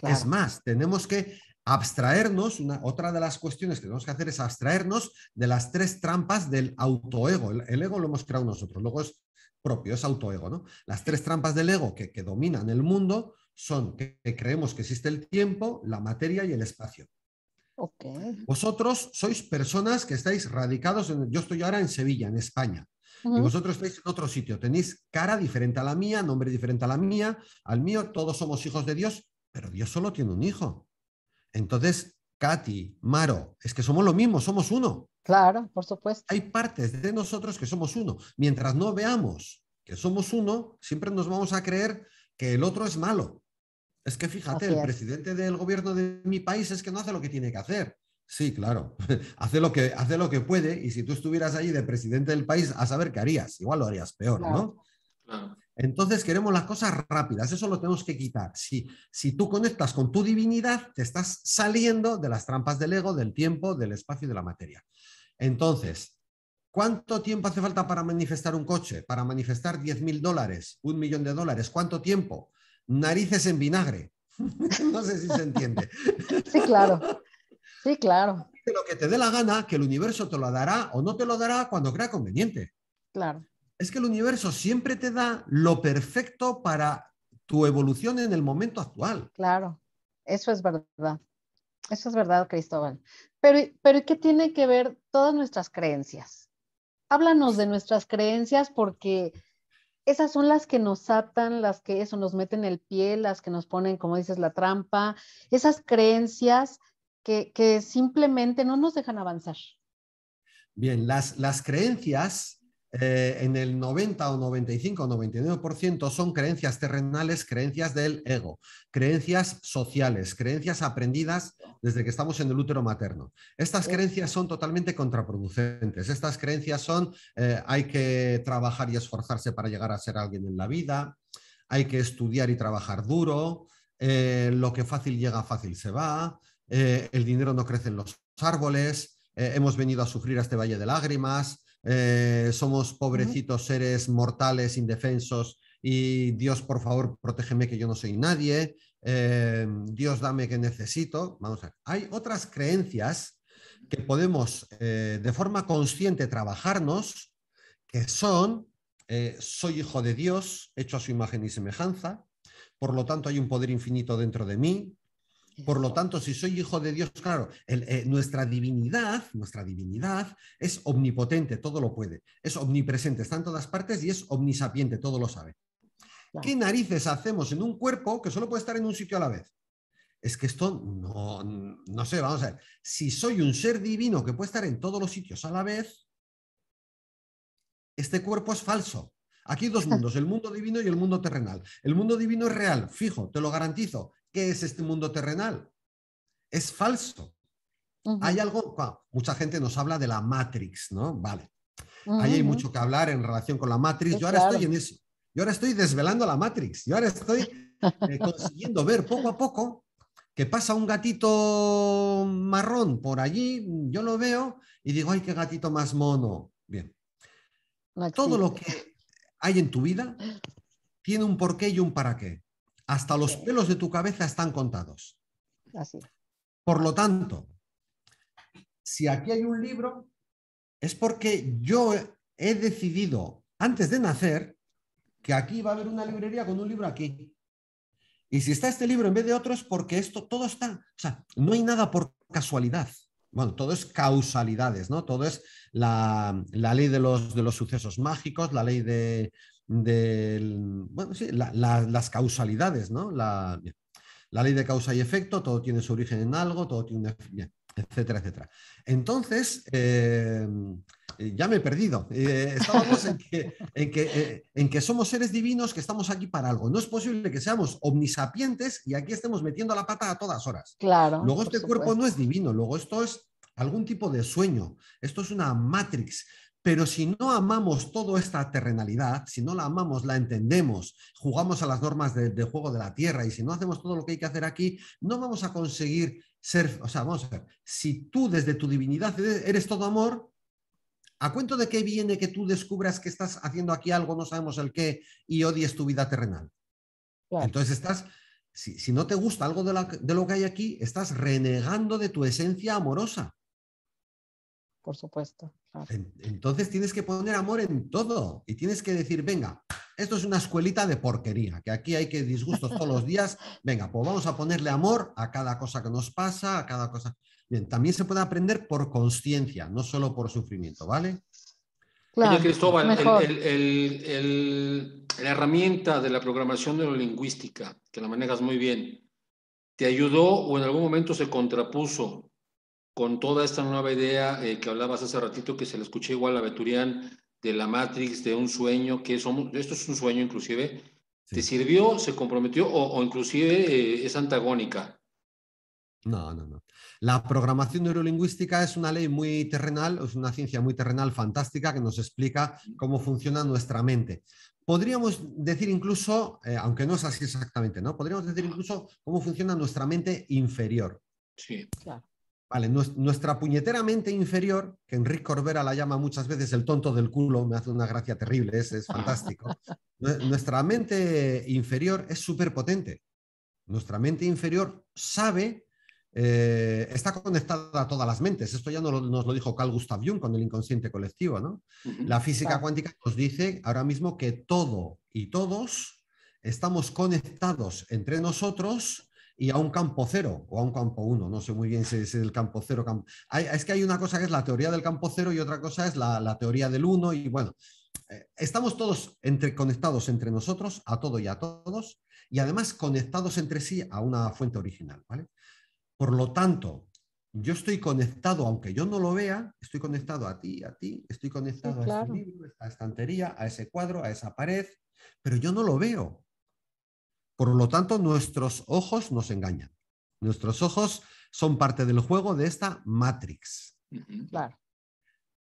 Speaker 2: Es más, tenemos que abstraernos, una, otra de las cuestiones que tenemos que hacer es abstraernos de las tres trampas del autoego. El, ego lo hemos creado nosotros, luego es propio, es autoego. ¿no? Las tres trampas del ego que, dominan el mundo son que, creemos que existe el tiempo, la materia y el espacio. Vosotros sois personas que estáis radicados, en, yo estoy ahora en Sevilla, en España, y vosotros estáis en otro sitio, tenéis cara diferente a la mía, nombre diferente a la mía, al mío, todos somos hijos de Dios, pero Dios solo tiene un hijo. Entonces, Katy, Maro, es que somos lo mismo, somos uno. Claro, por supuesto. Hay partes de nosotros que somos uno. Mientras no veamos que somos uno, siempre nos vamos a creer que el otro es malo. Es que fíjate, el presidente del gobierno de mi país es que no hace lo que tiene que hacer. Sí, claro, <laughs> hace lo, que, hace lo que puede y si tú estuvieras allí de presidente del país, a saber qué harías. Igual lo harías peor, ¿no? Claro. Entonces queremos las cosas rápidas, eso lo tenemos que quitar. Si, si tú conectas con tu divinidad, te estás saliendo de las trampas del ego, del tiempo, del espacio y de la materia. Entonces, ¿Cuánto tiempo hace falta para manifestar un coche? Para manifestar 10 mil dólares, un millón de dólares. ¿Cuánto tiempo? Narices en vinagre. <laughs> no sé si se entiende. Sí,
Speaker 3: claro. Sí, claro.
Speaker 2: lo que te dé la gana, que el universo te lo dará o no te lo dará cuando crea conveniente. Claro es que el universo siempre te da lo perfecto para tu evolución en el momento actual.
Speaker 3: Claro, eso es verdad. Eso es verdad, Cristóbal. Pero, pero ¿qué tiene que ver todas nuestras creencias? Háblanos de nuestras creencias porque esas son las que nos atan, las que eso nos meten el pie, las que nos ponen, como dices, la trampa, esas creencias que, que simplemente no nos dejan avanzar.
Speaker 2: Bien, las, las creencias eh, en el 90 o 95 o 99% son creencias terrenales, creencias del ego, creencias sociales, creencias aprendidas desde que estamos en el útero materno. Estas creencias son totalmente contraproducentes. Estas creencias son eh, hay que trabajar y esforzarse para llegar a ser alguien en la vida, hay que estudiar y trabajar duro, eh, lo que fácil llega, fácil se va, el dinero no crece en los árboles, hemos venido a sufrir a este valle de lágrimas eh, somos pobrecitos seres mortales, indefensos, y Dios, por favor, protégeme que yo no soy nadie, eh, Dios dame que necesito. Vamos a hay otras creencias que podemos eh, de forma consciente trabajarnos, que son, soy hijo de Dios, hecho a su imagen y semejanza, por lo tanto hay un poder infinito dentro de mí, por lo tanto, si soy hijo de Dios, claro, eh, nuestra divinidad, nuestra divinidad es omnipotente, todo lo puede, es omnipresente, está en todas partes y es omnisapiente, todo lo sabe. ¿Qué narices hacemos en un cuerpo que solo puede estar en un sitio a la vez? Es que esto no, no sé, vamos a ver. Si soy un ser divino que puede estar en todos los sitios a la vez, este cuerpo es falso. Aquí hay dos <laughs> mundos, el mundo divino y el mundo terrenal. El mundo divino es real, fijo, te lo garantizo. ¿qué es este mundo terrenal? Es falso. Hay algo, mucha gente nos habla de la Matrix, ¿no? Vale. Ahí hay mucho que hablar en relación con la Matrix. Yo ahora estoy en eso. Yo ahora estoy desvelando la Matrix. Yo ahora estoy eh, consiguiendo ver poco a poco que pasa un gatito marrón por allí. Yo lo veo y digo, ay, qué gatito más mono. Bien. Todo lo que hay en tu vida tiene un porqué y un para qué. Hasta los pelos de tu cabeza están contados. Así. Por lo tanto, si aquí hay un libro, es porque yo he decidido antes de nacer que aquí va a haber una librería con un libro aquí. Y si está este libro en vez de otro es porque esto todo está, o sea, no hay nada por casualidad. Bueno, todo es causalidades, ¿no? Todo es la, ley de de los, sucesos mágicos, la ley de, de las causalidades, ¿no? La, ley de causa y efecto, todo tiene su origen en algo, todo tiene etcétera, etcétera. Entonces, eh, eh, ya me he perdido. Eh, en que, somos seres divinos que estamos aquí para algo. No es posible que seamos omnisapientes y aquí estemos metiendo la pata a todas horas. Claro. Luego este cuerpo no es divino, luego esto es algún tipo de sueño. Esto es una matrix. Pero si no amamos toda esta terrenalidad, si no la amamos, la entendemos, jugamos a las normas del de juego de la tierra y si no hacemos todo lo que hay que hacer aquí, no vamos a conseguir ser, o sea, vamos a ver, si tú desde tu divinidad e-, eres todo amor, ¿a cuento de qué viene que tú descubras que estás haciendo aquí algo, no sabemos el qué, y odies tu vida terrenal? Entonces estás, si, no te gusta algo de lo que hay aquí, estás renegando de tu esencia amorosa por supuesto. Entonces tienes que poner amor en todo y tienes que decir, venga, esto es una escuelita de porquería, que aquí hay que disgustos todos los días, venga, pues vamos a ponerle amor a cada cosa que nos pasa, a cada cosa. Bien, también se puede aprender por conciencia, no solo por sufrimiento, ¿vale? Cristóbal,
Speaker 1: la herramienta de la programación neurolingüística, que la manejas muy bien, ¿te ayudó o en algún momento se contrapuso con toda esta nueva idea eh, que hablabas hace ratito, que se le escuché igual a Beturian, de la Matrix, de un sueño, que somos, esto es un sueño inclusive, ¿te sirvió, se comprometió o, inclusive eh, es antagónica?
Speaker 2: No, no, no. La programación neurolingüística es una ley muy terrenal, es una ciencia muy terrenal, fantástica, que nos explica cómo funciona nuestra mente. Podríamos decir incluso, eh, aunque no es así exactamente, ¿no? Podríamos decir incluso cómo funciona nuestra mente inferior.
Speaker 1: Sí.
Speaker 3: Claro
Speaker 2: nuestra puñetera mente inferior, que Enrique Corbera la llama muchas veces el tonto del culo, me hace una gracia terrible, es, es fantástico. <laughs> nuestra mente inferior es súper potente. Nuestra mente inferior sabe, eh, está conectada a todas las mentes. Esto ya nos lo dijo Carl Gustav Jung con el inconsciente colectivo. ¿no? La física cuántica nos dice ahora mismo que todo y todos estamos conectados entre nosotros y a un campo cero o a un campo uno. No sé muy bien si es el campo cero. Campo... es que hay una cosa que es la teoría del campo cero y otra cosa es la, teoría del uno. Y bueno, eh, estamos todos conectados entre nosotros, a todo y a todos, y además conectados entre sí a una fuente original. ¿vale? Por lo tanto, yo estoy conectado, aunque yo no lo vea, estoy conectado a ti, a ti, estoy conectado a ese libro, a esta estantería, a ese cuadro, a esa pared, pero yo no lo veo. Por lo tanto, nuestros ojos nos engañan. Nuestros ojos son parte del juego de esta Matrix. Claro.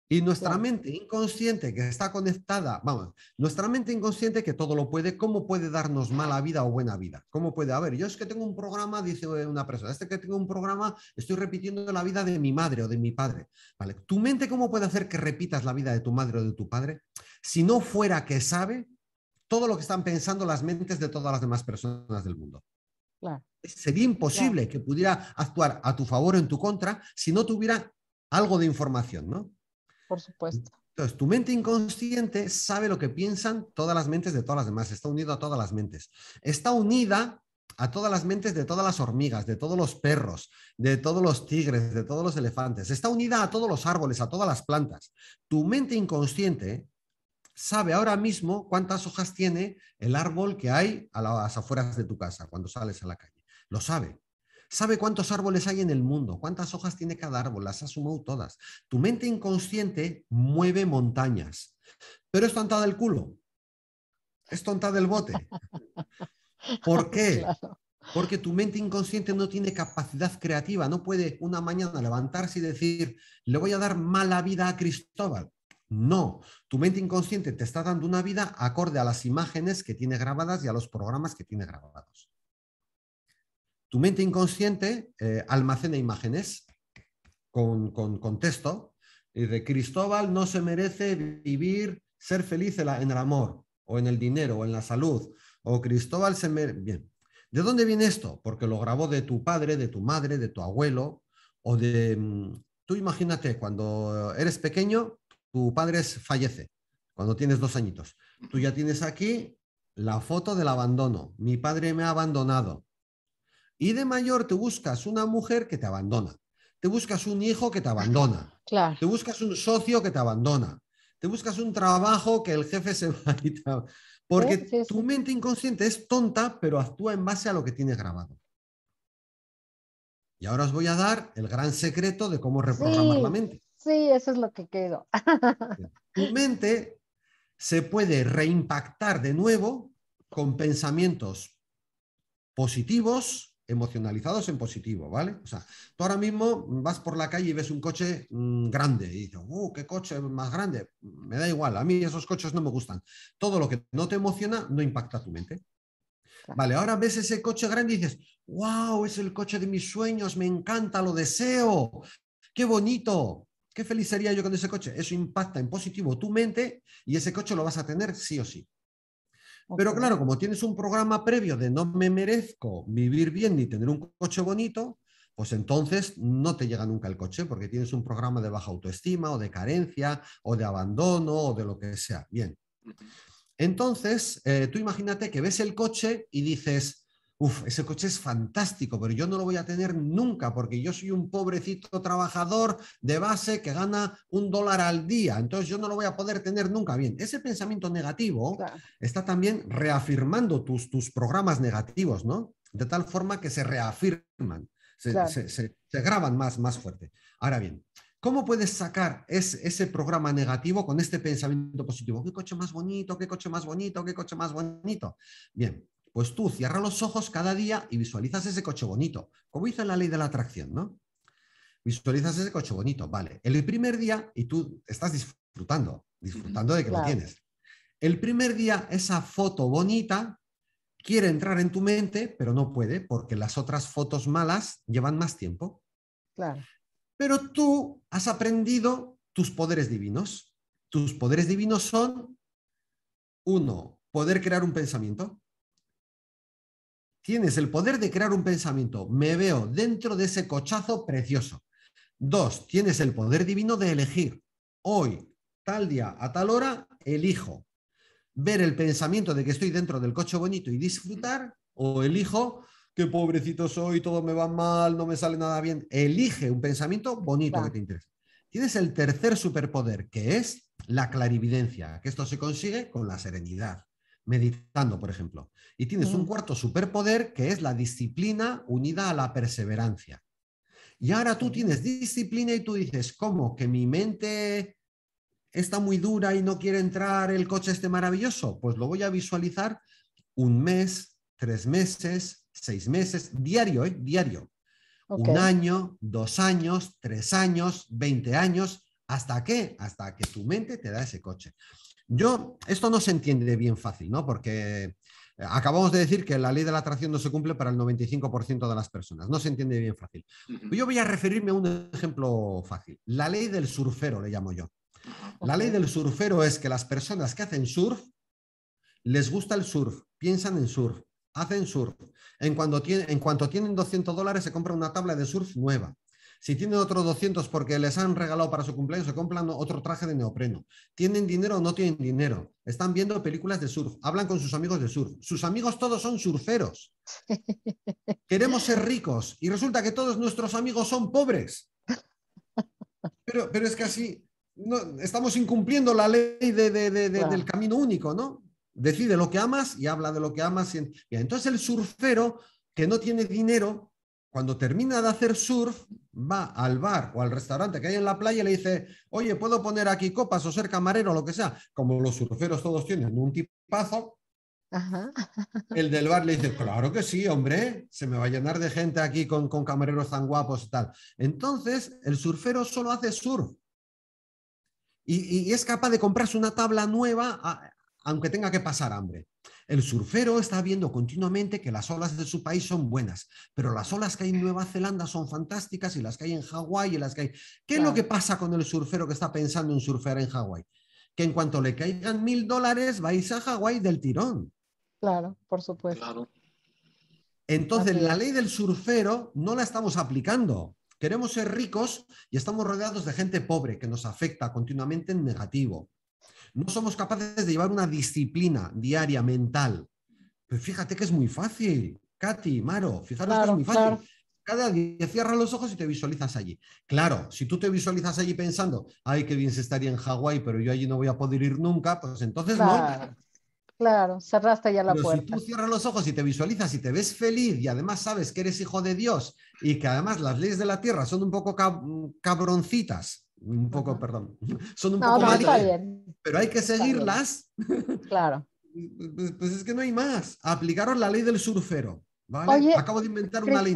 Speaker 2: Y nuestra mente inconsciente que está conectada, vamos, nuestra mente inconsciente que todo lo puede, ¿cómo puede darnos mala vida o buena vida? ¿Cómo puede? A ver, yo es que tengo un programa, dice una persona, este que tengo un programa, estoy repitiendo la vida de mi madre o de mi padre. ¿Vale? ¿Tu mente cómo puede hacer que repitas la vida de tu madre o de tu padre? Si no fuera que sabe todo lo que están pensando las mentes de todas las demás personas del mundo. Sería imposible que pudiera actuar a tu favor o en tu contra si no tuviera algo de información, ¿no? Por supuesto. Entonces, tu mente inconsciente sabe lo que piensan todas las mentes de todas las demás, está unida a todas las mentes. Está unida a todas las mentes de todas las hormigas, de todos los perros, de todos los tigres, de todos los elefantes. Está unida a todos los árboles, a todas las plantas. Tu mente inconsciente sabe ahora mismo cuántas hojas tiene el árbol que hay a las afueras de tu casa cuando sales a la calle. Lo sabe. Sabe cuántos árboles hay en el mundo, cuántas hojas tiene cada árbol, las ha sumado todas. Tu mente inconsciente mueve montañas, pero es tonta el culo, es tonta del bote. <laughs> ¿Por qué? Porque tu mente inconsciente no tiene capacidad creativa, no puede una mañana levantarse y decir, le voy a dar mala vida a Cristóbal. No, tu mente inconsciente te está dando una vida acorde a las imágenes que tiene grabadas y a los programas que tiene grabados. Tu mente inconsciente eh, almacena imágenes con, con, texto y de Cristóbal no se merece vivir, ser feliz en, el amor o en el dinero o en la salud o Cristóbal se merece... Bien, ¿de dónde viene esto? Porque lo grabó de tu padre, de tu madre, de tu abuelo o de... Mm, tú imagínate, cuando eres pequeño, tu padre fallece cuando tienes dos añitos. Tú ya tienes aquí la foto del abandono. Mi padre me ha abandonado. Y de mayor te buscas una mujer que te abandona. Te buscas un hijo que te abandona. Claro. Te buscas un socio que te abandona. Te buscas un trabajo que el jefe se va y Porque tu mente inconsciente es tonta, pero actúa en base a lo que tienes grabado. Y ahora os voy a dar el gran secreto de cómo reprogramar la mente.
Speaker 3: Sí, eso es lo que quedó. <laughs>
Speaker 2: Tu mente se puede reimpactar de nuevo con pensamientos positivos, emocionalizados en positivo, ¿vale? O sea, tú ahora mismo vas por la calle y ves un coche mm, grande y dices, ¡uh, qué coche más grande! Me da igual, a mí esos coches no me gustan. Todo lo que no te emociona no impacta tu mente. Vale, ahora ves ese coche grande y dices, ¡wow! Es el coche de mis sueños, me encanta, lo deseo, qué bonito. Qué feliz sería yo con ese coche. Eso impacta en positivo tu mente y ese coche lo vas a tener sí o sí. Pero claro, como tienes un programa previo de no me merezco vivir bien ni tener un coche bonito, pues entonces no te llega nunca el coche porque tienes un programa de baja autoestima o de carencia o de abandono o de lo que sea. Bien. Entonces, eh, tú imagínate que ves el coche y dices, Uf, ese coche es fantástico, pero yo no lo voy a tener nunca porque yo soy un pobrecito trabajador de base que gana un dólar al día, entonces yo no lo voy a poder tener nunca. Bien, ese pensamiento negativo está también reafirmando tus, tus programas negativos, ¿no? De tal forma que se reafirman, se, graban más, más fuerte. Ahora bien, ¿Cómo puedes sacar ese, ese programa negativo con este pensamiento positivo? ¿Qué coche más bonito? ¿Qué coche más bonito? ¿Qué coche más bonito? Bien, pues tú cierra los ojos cada día y visualizas ese coche bonito, como hizo la ley de la atracción, ¿no? Visualizas ese coche bonito, vale. El primer día, y tú estás disfrutando, disfrutando de que lo tienes. El primer día, esa foto bonita quiere entrar en tu mente, pero no puede, porque las otras fotos malas llevan más tiempo. Claro. Pero tú has aprendido tus poderes divinos. Tus poderes divinos son, uno, poder crear un pensamiento tienes el poder de crear un pensamiento. Me veo dentro de ese cochazo precioso. Dos, tienes el poder divino de elegir. Hoy, tal día, a tal hora, elijo ver el pensamiento de que estoy dentro del coche bonito y disfrutar o elijo que pobrecito soy, todo me va mal, no me sale nada bien. Elige un pensamiento bonito que te interese. Tienes el tercer superpoder, que es la clarividencia, que esto se consigue con la serenidad meditando, por ejemplo. Y tienes un mm. cuarto superpoder que es la disciplina unida a la perseverancia. Y ahora tú tienes disciplina y tú dices, ¿cómo? ¿Que mi mente está muy dura y no quiere entrar el coche este maravilloso? Pues lo voy a visualizar un mes, tres meses, seis meses, diario, ¿eh? Diario. Un año, dos años, tres años, veinte años. ¿Hasta qué? Hasta que tu mente te da ese coche. Yo, esto no se entiende bien fácil, ¿no? Porque eh, acabamos de decir que la ley de la atracción no se cumple para el 95% de las personas. No se entiende bien fácil. Yo voy a referirme a un ejemplo fácil. La ley del surfero, le llamo yo. La ley del surfero es que las personas que hacen surf les gusta el surf, piensan en surf, hacen surf. En cuanto, en cuanto tienen 200 dólares se compra una tabla de surf nueva. Si tienen otros 200 porque les han regalado para su cumpleaños, se compran otro traje de neopreno. ¿Tienen dinero o no tienen dinero? Están viendo películas de surf, hablan con sus amigos de surf. Sus amigos todos son surferos.
Speaker 3: <laughs> Queremos ser ricos
Speaker 2: y resulta que todos nuestros amigos son pobres. Pero, pero es que así no, estamos incumpliendo la ley del camino único, ¿no? Decide lo que amas y habla de lo que amas. Y, entonces el surfero que no tiene dinero cuando termina de hacer surf, va al bar o al restaurante que hay en la playa y le dice, oye, ¿puedo poner aquí copas o ser camarero o lo que sea? Como los surferos todos tienen un tipazo, el del bar le dice, <laughs> claro que sí, hombre, se me va a llenar de gente aquí con, camareros tan guapos y tal. Entonces, el surfero solo hace surf y, es capaz de comprarse una tabla nueva aunque tenga que pasar hambre. El surfero está viendo continuamente que las olas de su país son buenas, pero las olas que hay en Nueva Zelanda son fantásticas y las que hay en Hawái y las que hay... ¿Qué es lo que pasa con el surfero que está pensando en surfear en Hawái? Que en cuanto le caigan mil dólares, vais a Hawái del tirón. Claro, por supuesto. Entonces, la ley del surfero no la estamos aplicando. Queremos ser ricos y estamos rodeados de gente pobre que nos afecta continuamente en negativo. No somos capaces de llevar una disciplina diaria mental. Pero fíjate que es muy fácil, Katy, Maro, fíjate que es muy fácil. Cada día cierras los ojos y te visualizas allí. Claro, si tú te visualizas allí pensando, ay, qué bien se estaría en Hawái, pero yo allí no voy a poder ir nunca, pues entonces claro.
Speaker 3: no. Claro, cerraste ya la puerta. Si tú
Speaker 2: cierras los ojos y te visualizas y te ves feliz y además sabes que eres hijo de Dios y que además las leyes de la tierra son un poco cabroncitas, un poco, perdón, <laughs> son un poco pero hay que seguirlas. <laughs> Claro. Pues, pues, pues, es que no hay más. Aplicaron la ley del surfero, Acabo de inventar una ley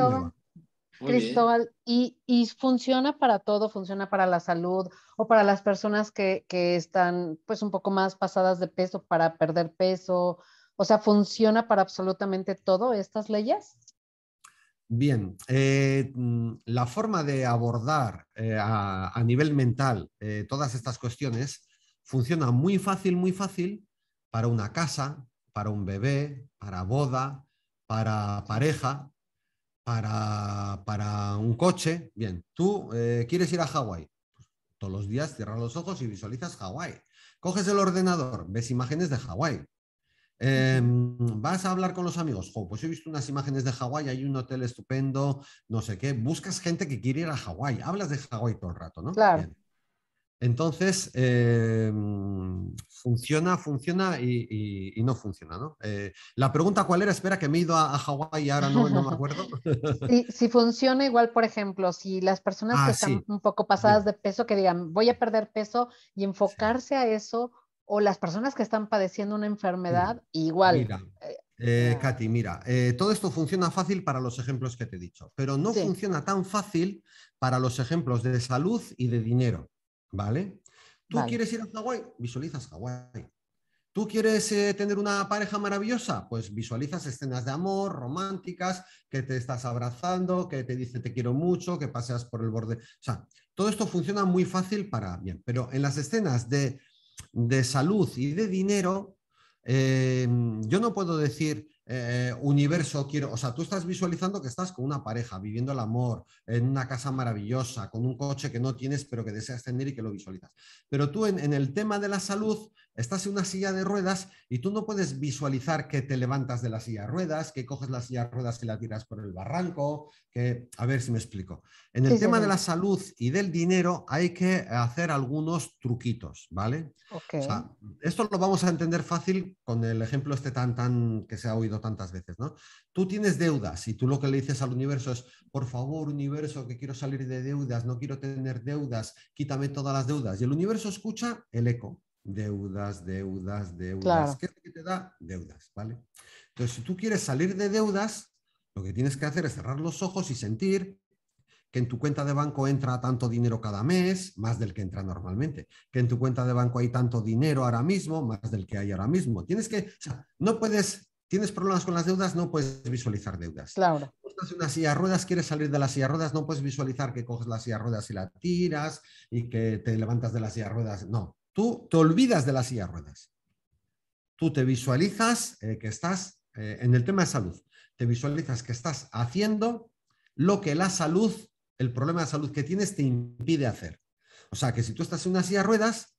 Speaker 3: Cristóbal, y, funciona para todo, funciona para la salud o para las personas que, están pues un poco más pasadas de peso para perder peso, o sea, funciona para absolutamente todo estas leyes.
Speaker 2: Bien, eh, mm, la forma de abordar eh, a, nivel mental eh, todas estas cuestiones funciona muy fácil, muy fácil para una casa, para un bebé, para boda, para pareja, para, un coche. Bien, tú quieres ir a Hawái. Pues, todos los días cierras los ojos y visualizas Hawái. Coges el ordenador, ves imágenes de Hawái. Em, vas a hablar con los amigos. pues he visto unas imágenes de Hawái, hay un hotel estupendo, no sé qué. Buscas gente que quiere ir a Hawái. Hablas de Hawái todo el rato, ¿no? Claro. Entonces, em, funciona, funciona y, no funciona, ¿no? Eh, la pregunta cuál era, espera que me he ido a, Hawái y ahora no, me acuerdo. <laughs> Sí,
Speaker 3: si funciona igual, por ejemplo, si las personas ah, que están un poco pasadas de peso, que digan, voy a perder peso y enfocarse a eso o las personas que están padeciendo una mm. enfermedad igual. Eh,
Speaker 2: eh, Katy, mira, eh, todo esto funciona fácil para los ejemplos que te he dicho, pero no funciona tan fácil para los ejemplos de salud y de dinero, ¿vale? Tú quieres ir a Hawái, visualizas Hawái. ¿Tú quieres tener una pareja maravillosa? Pues visualizas escenas de amor románticas, que te estás abrazando, que te dice te quiero mucho, que paseas por el borde. O sea, todo esto funciona muy fácil para bien, pero en las escenas de de salud y de dinero, eh, yo no puedo decir eh, universo quiero, o sea, tú estás visualizando que estás con una pareja, viviendo el amor, en una casa maravillosa, con un coche que no tienes pero que deseas tener y que lo visualizas. Pero tú en el tema de la salud Estás en una silla de ruedas y tú no puedes visualizar que te levantas de la silla de ruedas, que coges la silla de ruedas y la tiras por el barranco, que... A ver si me explico. En el tema de la salud y del dinero hay que hacer algunos truquitos, ¿vale? esto lo vamos a entender fácil con el ejemplo este tan, tan, que se ha oído tantas veces, ¿no? Tú tienes deudas y tú lo que le dices al universo es, por favor, universo, que quiero salir de deudas, no quiero tener deudas, quítame todas las deudas. Y el universo escucha el eco deudas, deudas, deudas. ¿Qué que te da? Deudas, ¿vale? Entonces, si tú quieres salir de deudas, lo que tienes que hacer es cerrar los ojos y sentir que en tu cuenta de banco entra tanto dinero cada mes, más del que entra normalmente, que en tu cuenta de banco hay tanto dinero ahora mismo, más del que hay ahora mismo. Tienes que, o sea, no puedes, tienes problemas con las deudas, no puedes visualizar deudas. Claro. Estás en una silla ruedas, quieres salir de la silla de ruedas, no puedes visualizar que coges la silla de ruedas y la tiras y que te levantas de la silla de ruedas, no tú te olvidas de la silla ruedas. Tú te visualizas eh, que estás eh, en el tema de salud. Te visualizas que estás haciendo lo que la salud, el problema de salud que tienes te impide hacer. O sea, que si tú estás en una silla ruedas,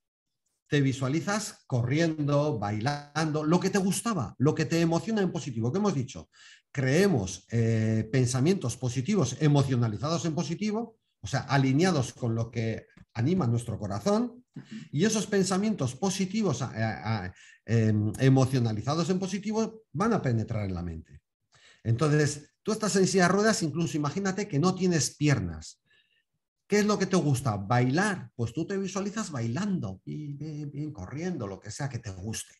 Speaker 2: te visualizas corriendo, bailando, lo que te gustaba, lo que te emociona en positivo. ¿Qué hemos dicho? Creemos eh, pensamientos positivos, emocionalizados en positivo, o sea, alineados con lo que anima nuestro corazón, y esos pensamientos positivos, em, emocionalizados en positivo, van a penetrar en la mente. Entonces, tú estás en silla de ruedas, incluso imagínate que no tienes piernas. ¿Qué es lo que te gusta? Bailar. Pues tú te visualizas bailando, y corriendo, lo que sea que te guste.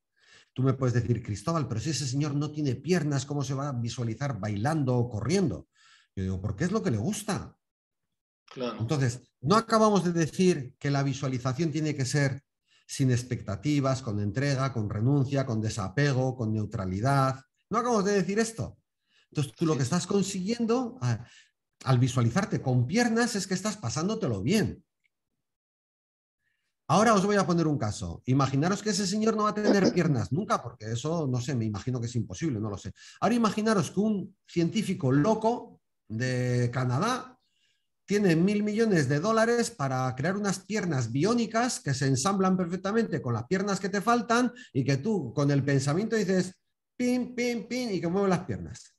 Speaker 2: Tú me puedes decir, Cristóbal, pero si ese señor no tiene piernas, ¿cómo se va a visualizar bailando o corriendo? Yo digo, porque es lo que le gusta. Entonces, no acabamos de decir que la visualización tiene que ser sin expectativas, con entrega, con renuncia, con desapego, con neutralidad. No acabamos de decir esto. Entonces, tú lo que estás consiguiendo al visualizarte con piernas es que estás pasándotelo bien. Ahora os voy a poner un caso. Imaginaros que ese señor no va a tener <coughs> piernas nunca, porque eso, no sé, me imagino que es imposible, no lo sé. Ahora imaginaros que un científico loco de Canadá tiene mil millones de dólares para crear unas piernas biónicas que se ensamblan perfectamente con las piernas que te faltan y que tú con el pensamiento dices, pim pim pim y que mueve las piernas.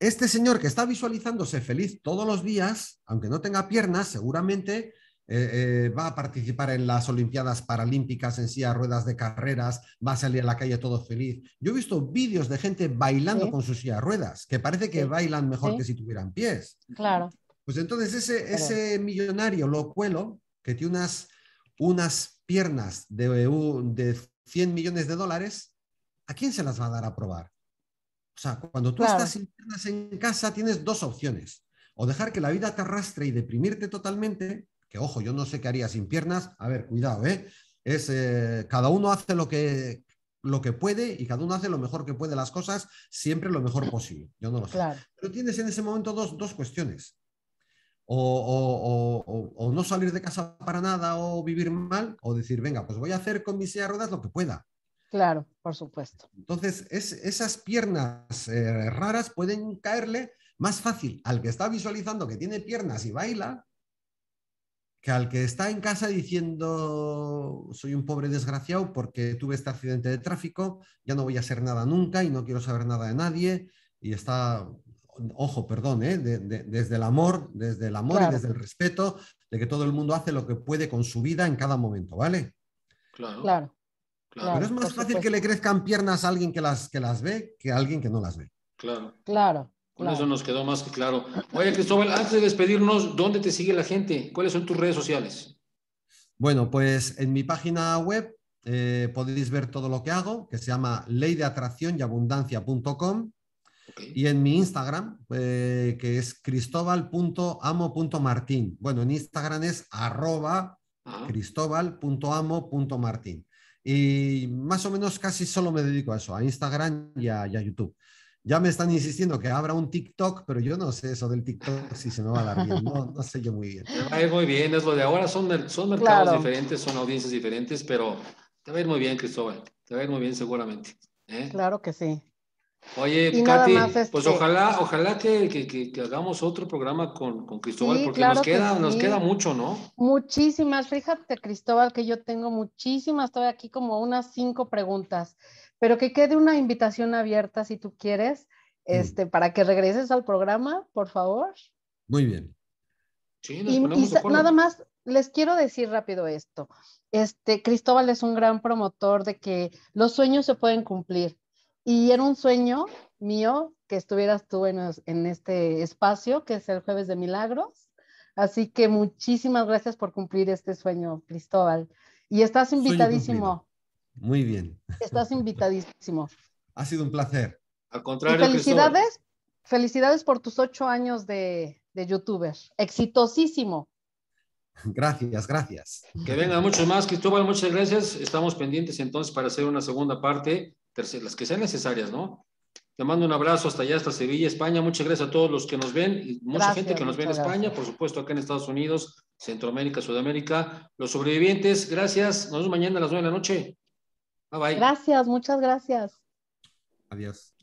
Speaker 2: Este señor que está visualizándose feliz todos los días, aunque no tenga piernas, seguramente eh, eh, va a participar en las Olimpiadas Paralímpicas en silla, ruedas de carreras, va a salir a la calle todo feliz. Yo he visto vídeos de gente bailando con sus silla ruedas, que parece que bailan mejor que si tuvieran pies. Claro. Pues entonces ese, millonario locuelo que tiene unas, unas piernas de, 100 eh, millones de dólares, ¿a quién se las va a dar a probar? O sea, cuando tú estás sin piernas en casa tienes dos opciones. O dejar que la vida te arrastre y deprimirte totalmente, que ojo, yo no sé qué haría sin piernas. A ver, cuidado, ¿eh? Es, eh, cada uno hace lo que, lo que puede y cada uno hace lo mejor que puede las cosas, siempre lo mejor posible. Yo no lo sé. Pero tienes en ese momento dos cuestiones o, no salir de casa para nada o vivir mal, o decir, venga, pues voy a hacer con mis silla ruedas lo que pueda. Claro, por supuesto. Entonces, esas piernas eh, raras pueden caerle más fácil al que está visualizando que tiene piernas y baila que al que está en casa diciendo soy un pobre desgraciado porque tuve este accidente de tráfico, ya no voy a hacer nada nunca y no quiero saber nada de nadie y está ojo, perdón, ¿eh? desde el amor, desde el amor y desde el respeto, de que todo el mundo hace lo que puede con su vida en cada momento, ¿vale? Claro. claro. Pero es más fácil que le crezcan piernas a alguien que las, que las ve que a alguien que no las ve. Claro. Claro. Con
Speaker 1: eso nos quedó más que claro. Oye, Cristóbal, antes de despedirnos, ¿dónde te sigue la gente? ¿Cuáles son tus redes sociales?
Speaker 2: Bueno, pues en mi página web eh, podéis ver todo lo que hago, que se llama leydeatraccionyabundancia.com y en mi Instagram, eh, que es cristóbal.amo.martín. Bueno, en Instagram es arroba ah. Y más o menos casi solo me dedico a eso, a Instagram y a, YouTube. Ya me están insistiendo que abra un TikTok, pero yo no sé eso del TikTok si se me va a dar bien. No, sé yo muy bien. Te
Speaker 1: va a ir muy bien, es lo de ahora. Son, son mercados diferentes, son audiencias diferentes, pero te va a ir muy bien, Cristóbal. Te va a ir muy bien seguramente.
Speaker 3: ¿eh? Claro que sí.
Speaker 1: Oye, Katy, pues este ojalá, ojalá que, hagamos otro programa con, Cristóbal, porque nos, queda, nos queda mucho, ¿no?
Speaker 3: Muchísimas, fíjate, Cristóbal, que yo tengo muchísimas, estoy aquí como unas cinco preguntas, pero que quede una invitación abierta si tú quieres, este, para que regreses al programa, por favor.
Speaker 2: Muy bien. Sí, nada más,
Speaker 3: les quiero decir rápido esto. Este, Cristóbal es un gran promotor de que los sueños se pueden cumplir y era un sueño mío que estuvieras tú en, este espacio, que es el jueves de milagros. Así que muchísimas gracias por cumplir este sueño, Cristóbal. Y estás invitadísimo.
Speaker 2: Muy bien.
Speaker 3: Estás invitadísimo.
Speaker 2: ha sido un placer. Al contrario. felicidades,
Speaker 3: felicidades por tus ocho años de, de youtuber. Exitosísimo. Gracias, gracias.
Speaker 1: Que venga mucho más, Cristóbal, muchas gracias. Estamos pendientes entonces para hacer una segunda parte las que sean necesarias, ¿no? Te mando un abrazo hasta allá, hasta Sevilla, España. Muchas gracias a todos los que nos ven y mucha gente que nos ve en España, por supuesto, acá en Estados Unidos, Centroamérica, Sudamérica. Los sobrevivientes, gracias. Nos vemos mañana a las nueve de la noche. Bye bye. Gracias,
Speaker 3: muchas gracias.
Speaker 1: Adiós.